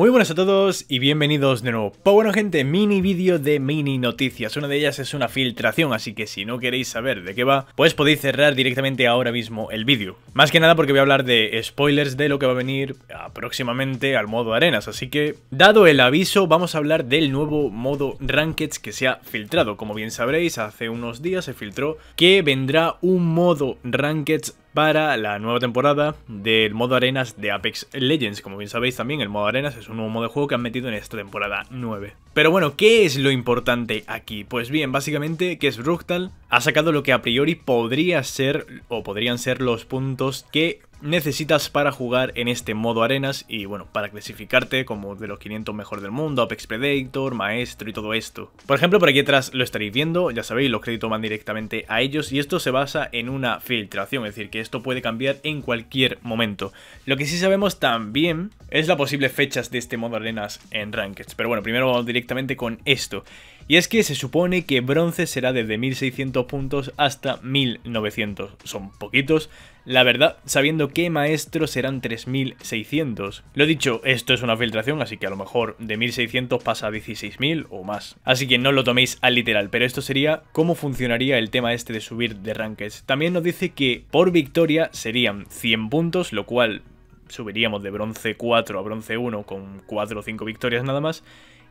Muy buenas a todos y bienvenidos de nuevo. Pues bueno gente, mini vídeo de mini noticias. Una de ellas es una filtración, así que si no queréis saber de qué va, pues podéis cerrar directamente ahora mismo el vídeo. Más que nada porque voy a hablar de spoilers de lo que va a venir próximamente al modo arenas. Así que, dado el aviso, vamos a hablar del nuevo modo Rankeds que se ha filtrado. Como bien sabréis, hace unos días se filtró que vendrá un modo Rankeds para la nueva temporada del modo arenas de Apex Legends. Como bien sabéis también, el modo arenas es un nuevo modo de juego que han metido en esta temporada 9. Pero bueno, ¿qué es lo importante aquí? Pues bien, básicamente que es Ruchtal ha sacado lo que a priori podría ser o podrían ser los puntos que necesitas para jugar en este modo arenas y bueno, para clasificarte como de los 500 mejor del mundo, Apex Predator, Maestro y todo esto. Por ejemplo, por aquí atrás lo estaréis viendo, ya sabéis, los créditos van directamente a ellos y esto se basa en una filtración, es decir, que esto puede cambiar en cualquier momento. Lo que sí sabemos también es la posible fechas de este modo arenas en Ranked, pero bueno, primero vamos directamente con esto. Y es que se supone que bronce será desde 1600 puntos hasta 1900. Son poquitos, la verdad, sabiendo que maestros serán 3600. Lo dicho, esto es una filtración, así que a lo mejor de 1600 pasa a 16000 o más. Así que no lo toméis al literal, pero esto sería cómo funcionaría el tema este de subir de rankings. También nos dice que por victoria serían 100 puntos, lo cual subiríamos de bronce 4 a bronce 1 con 4 o 5 victorias nada más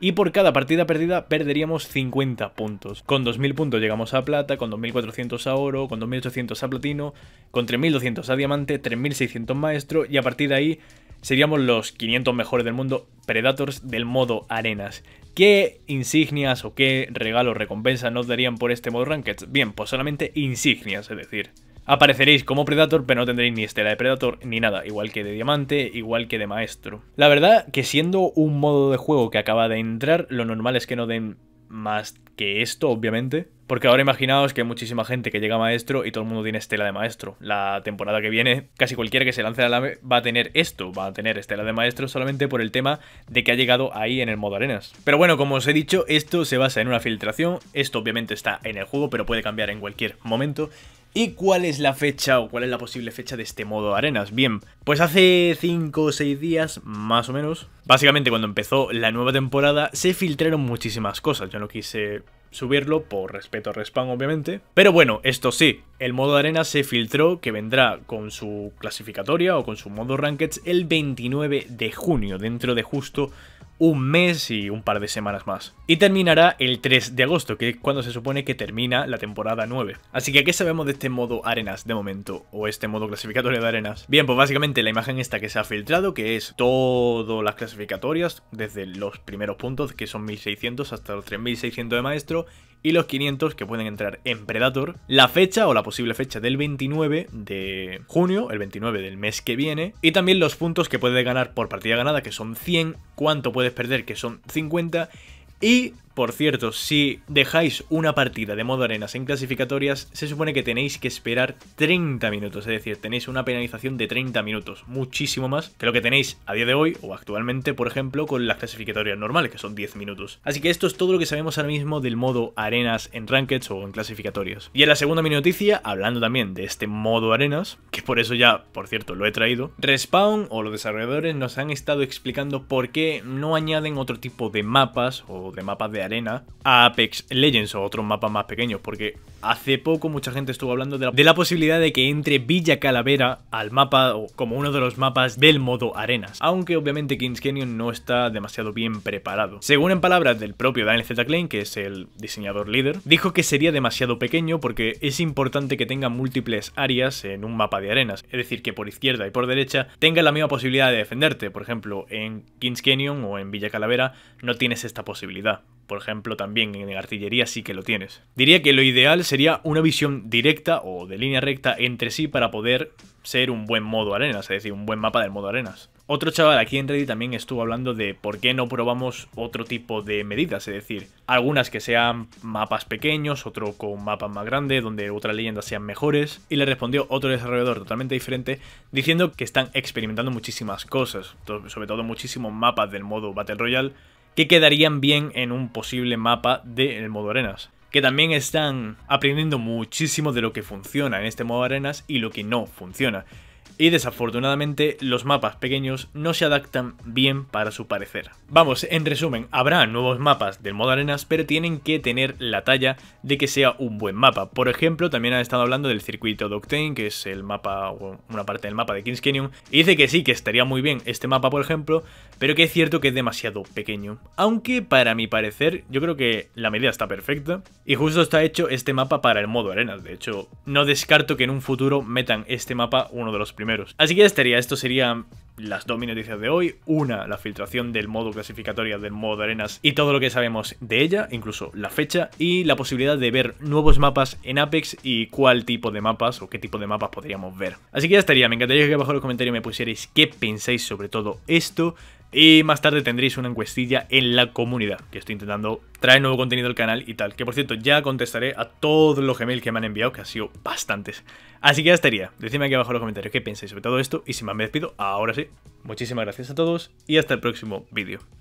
y por cada partida perdida perderíamos 50 puntos. Con 2.000 puntos llegamos a plata, con 2.400 a oro, con 2.800 a platino, con 3.200 a diamante, 3.600 maestro y a partir de ahí seríamos los 500 mejores del mundo Predators del modo arenas. ¿Qué insignias o qué regalos, recompensas nos darían por este modo Ranked? Bien, pues solamente insignias, es decir, Apareceréis como Predator, pero no tendréis ni estela de Predator ni nada, igual que de Diamante, igual que de Maestro. La verdad que siendo un modo de juego que acaba de entrar, lo normal es que no den más que esto, obviamente. Porque ahora imaginaos que hay muchísima gente que llega a maestro y todo el mundo tiene estela de maestro. La temporada que viene, casi cualquiera que se lance a la nave va a tener esto, va a tener estela de maestro solamente por el tema de que ha llegado ahí en el modo arenas. Pero bueno, como os he dicho, esto se basa en una filtración. Esto obviamente está en el juego, pero puede cambiar en cualquier momento. ¿Y cuál es la fecha o cuál es la posible fecha de este modo arenas? Bien, pues hace 5 o 6 días, más o menos, básicamente cuando empezó la nueva temporada, se filtraron muchísimas cosas. Yo no quise subirlo por respeto a Respawn, obviamente. Pero bueno, esto sí, el modo de arena se filtró que vendrá con su clasificatoria o con su modo rankeds el 29 de junio, dentro de justo un mes y un par de semanas más. Y terminará el 3 de agosto, que es cuando se supone que termina la temporada 9. Así que, ¿qué sabemos de este modo arenas de momento? O este modo clasificatorio de arenas. Bien, pues básicamente la imagen esta que se ha filtrado, que es todas las clasificatorias, desde los primeros puntos, que son 1600 hasta los 3600 de maestro, y los 500 que pueden entrar en Predator. La fecha o la posible fecha del 29 de junio, el 29 del mes que viene. Y también los puntos que puedes ganar por partida ganada, que son 100, cuánto puedes perder, que son 50. Y por cierto, si dejáis una partida de modo arenas en clasificatorias, se supone que tenéis que esperar 30 minutos, es decir, tenéis una penalización de 30 minutos, muchísimo más que lo que tenéis a día de hoy o actualmente, por ejemplo, con las clasificatorias normales, que son 10 minutos. Así que esto es todo lo que sabemos ahora mismo del modo arenas en rankeds o en clasificatorias. Y en la segunda mini noticia, hablando también de este modo arenas, que por eso ya, por cierto, lo he traído, Respawn o los desarrolladores nos han estado explicando por qué no añaden otro tipo de mapas o de mapas de arena a Apex Legends o otros mapas más pequeños, porque Hace poco mucha gente estuvo hablando de la, posibilidad de que entre Villa Calavera al mapa o como uno de los mapas del modo Arenas, aunque obviamente Kings Canyon no está demasiado bien preparado. Según en palabras del propio Daniel Z. Klein, que es el diseñador líder, dijo que sería demasiado pequeño porque es importante que tenga múltiples áreas en un mapa de arenas, es decir, que por izquierda y por derecha tenga la misma posibilidad de defenderte. Por ejemplo, en Kings Canyon o en Villa Calavera no tienes esta posibilidad. Por ejemplo, también en artillería sí que lo tienes. Diría que lo ideal sería una visión directa o de línea recta entre sí para poder ser un buen modo arenas, es decir, un buen mapa del modo arenas. Otro chaval aquí en Reddit también estuvo hablando de por qué no probamos otro tipo de medidas, es decir, algunas que sean mapas pequeños, otro con mapas más grandes, donde otras leyendas sean mejores, y le respondió otro desarrollador totalmente diferente diciendo que están experimentando muchísimas cosas, sobre todo muchísimos mapas del modo Battle Royale que quedarían bien en un posible mapa del modo arenas que también están aprendiendo muchísimo de lo que funciona en este modo arenas y lo que no funciona y desafortunadamente los mapas pequeños no se adaptan bien para su parecer. Vamos, en resumen, habrá nuevos mapas del modo arenas, pero tienen que tener la talla de que sea un buen mapa. Por ejemplo, también han estado hablando del circuito de que es el mapa, o una parte del mapa de Kings Canyon, y dice que sí, que estaría muy bien este mapa, por ejemplo, pero que es cierto que es demasiado pequeño. Aunque para mi parecer, yo creo que la medida está perfecta, y justo está hecho este mapa para el modo arenas. De hecho, no descarto que en un futuro metan este mapa uno de los primeros Así que ya estaría, esto serían las dos noticias de hoy. Una, la filtración del modo clasificatoria del modo arenas y todo lo que sabemos de ella, incluso la fecha y la posibilidad de ver nuevos mapas en Apex y cuál tipo de mapas o qué tipo de mapas podríamos ver. Así que ya estaría, me encantaría que abajo en los comentarios me pusierais qué pensáis sobre todo esto. Y más tarde tendréis una encuestilla en la comunidad, que estoy intentando traer nuevo contenido al canal y tal. Que por cierto, ya contestaré a todos los Gmail que me han enviado, que han sido bastantes. Así que ya estaría. Decidme aquí abajo en los comentarios qué pensáis sobre todo esto. Y si más me despido, ahora sí. Muchísimas gracias a todos y hasta el próximo vídeo.